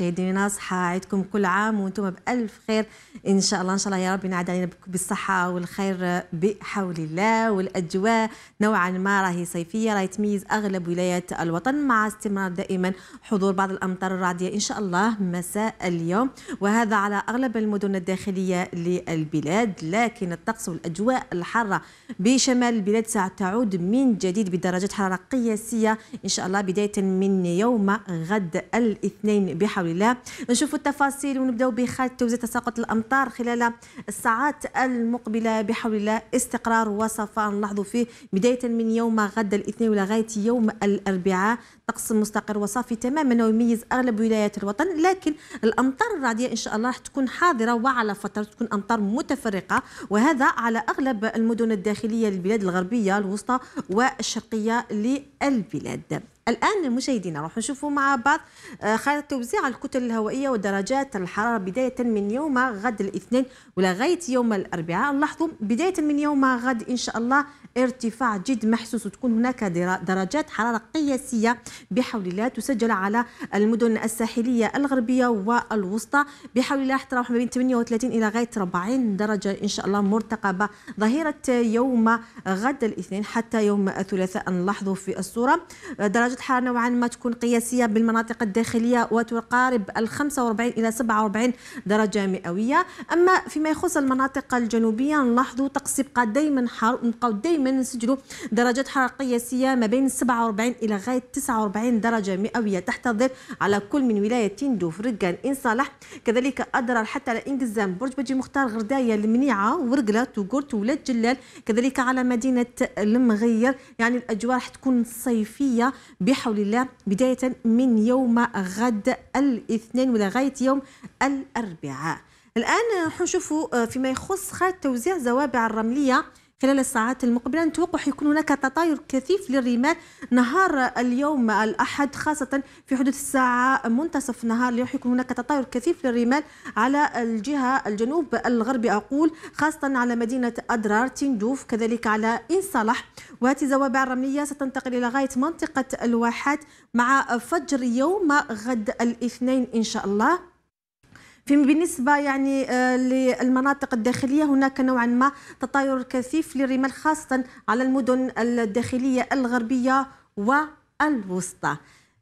مشاهدينا صحة عيدكم كل عام وانتم بألف خير إن شاء الله إن شاء الله يا رب ينعاد علينا بالصحة والخير بحول الله والأجواء نوعا ما راهي صيفية راهي تميز أغلب ولايات الوطن مع استمرار دائما حضور بعض الأمطار الرعدية إن شاء الله مساء اليوم وهذا على أغلب المدن الداخلية للبلاد لكن الطقس والأجواء الحارة بشمال البلاد ستعود من جديد بدرجات حرارة قياسية إن شاء الله بداية من يوم غد الاثنين بحول حول الله نشوف التفاصيل ونبداو بخالد توزيع تساقط الامطار خلال الساعات المقبله بحول الله استقرار وصفاء نلاحظ فيه بدايه من يوم غد الاثنين ولغايه يوم الاربعاء طقس مستقر وصافي تماما ويميز اغلب ولايات الوطن لكن الامطار الرعديه ان شاء الله راح تكون حاضره وعلى فترة تكون امطار متفرقه وهذا على اغلب المدن الداخليه للبلاد الغربيه الوسطى والشرقيه البلاد الآن مشاهدينا راح نشوفوا مع بعض آه، خارطة توزيع الكتل الهوائية ودرجات الحرارة بداية من يوم غد الاثنين ولغاية يوم الأربعاء نلاحظوا بداية من يوم غد إن شاء الله ارتفاع جد محسوس وتكون هناك درجات حرارة قياسية بحول الله تسجل على المدن الساحلية الغربية والوسطى بحول الله تروح ما بين 38 إلى غاية 40 درجة إن شاء الله مرتقبة ظهيرة يوم غد الاثنين حتى يوم الثلاثاء نلاحظوا في الصورة درجة حرارة نوعا ما تكون قياسية بالمناطق الداخلية وتقارب ال 45 إلى 47 درجة مئوية أما فيما يخص المناطق الجنوبية نلاحظ طقس يبقى دائما حار ونبقاو دائما نسجلوا درجات حرارة قياسية ما بين 47 إلى غاية 49 درجة مئوية تحت الظل على كل من ولايه تندوف رقان إن صالح كذلك أضرار حتى على إنجزام برج بجي مختار غرداية المنيعة ورقلة توغرت ولاد جلال كذلك على مدينة المغير يعني الأجواء راح تكون الصيفية بحول الله بداية من يوم غد الاثنين ولغاية يوم الأربعاء الآن حنشوفوا آه، فيما يخص خط توزيع زوابع الرملية خلال الساعات المقبله نتوقع يكون هناك تطاير كثيف للرمال نهار اليوم الاحد خاصه في حدود الساعه منتصف نهار اليوم يكون هناك تطاير كثيف للرمال على الجهه الجنوب الغربي اقول خاصه على مدينه ادرار تندوف كذلك على ان صلح وهذه الزوابع الرمليه ستنتقل الى غايه منطقه الواحات مع فجر يوم غد الاثنين ان شاء الله في بالنسبة يعني آه، للمناطق الداخلية هناك نوعا ما تطاير كثيف للرمال خاصة على المدن الداخلية الغربية والوسطى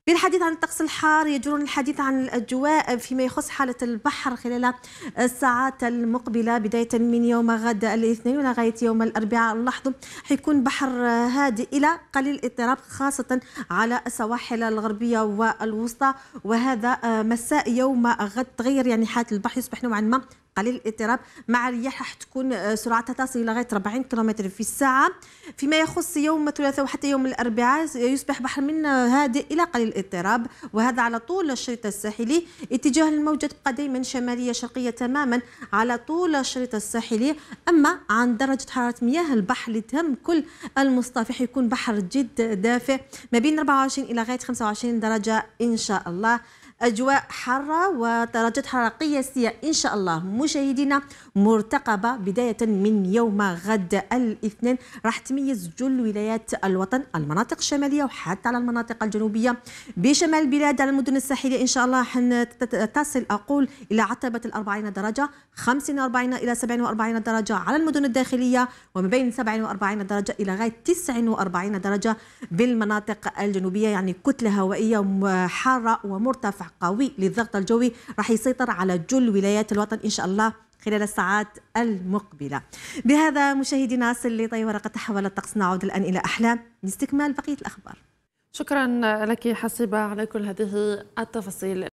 بالحديث عن الطقس الحار يجرون الحديث عن الأجواء فيما يخص حالة البحر خلال الساعات المقبلة بداية من يوم غد الاثنين ولغاية يوم الأربعاء لاحظوا حيكون بحر هادئ إلى قليل الاضطراب خاصة على السواحل الغربية والوسطى وهذا مساء يوم غد تغير يعني حالة البحر يصبح نوعا ما قليل الاضطراب مع الرياح راح تكون آه، سرعتها تصل الى غايه 40 كيلومتر في الساعه فيما يخص يوم الثلاثاء وحتى يوم الاربعاء يصبح بحر من آه، هادئ الى قليل الاضطراب وهذا على طول الشريط الساحلي اتجاه الموجه تبقى دائما شماليه شرقيه تماما على طول الشريط الساحلي اما عن درجه حراره مياه البحر اللي تهم كل المصطفح يكون بحر جد دافئ ما بين 24 الى غايه 25 درجه ان شاء الله أجواء حارة ودرجات حرارة قياسية إن شاء الله مشاهدينا مرتقبة بداية من يوم غد الاثنين راح تميز جل ولايات الوطن المناطق الشمالية وحتى على المناطق الجنوبية بشمال البلاد على المدن الساحلية إن شاء الله تصل أقول إلى عتبة الأربعين درجة وأربعين إلى 47 درجة على المدن الداخلية وما بين 47 درجة إلى غاية 49 درجة بالمناطق الجنوبية يعني كتلة هوائية حارة ومرتفعة قوي للضغط الجوي راح يسيطر على جل ولايات الوطن إن شاء الله خلال الساعات المقبلة بهذا مشاهدينا سلي طي ورقة تحول الطقس نعود الآن إلى أحلام لاستكمال بقية الأخبار شكرا لك حسيبة على كل هذه التفاصيل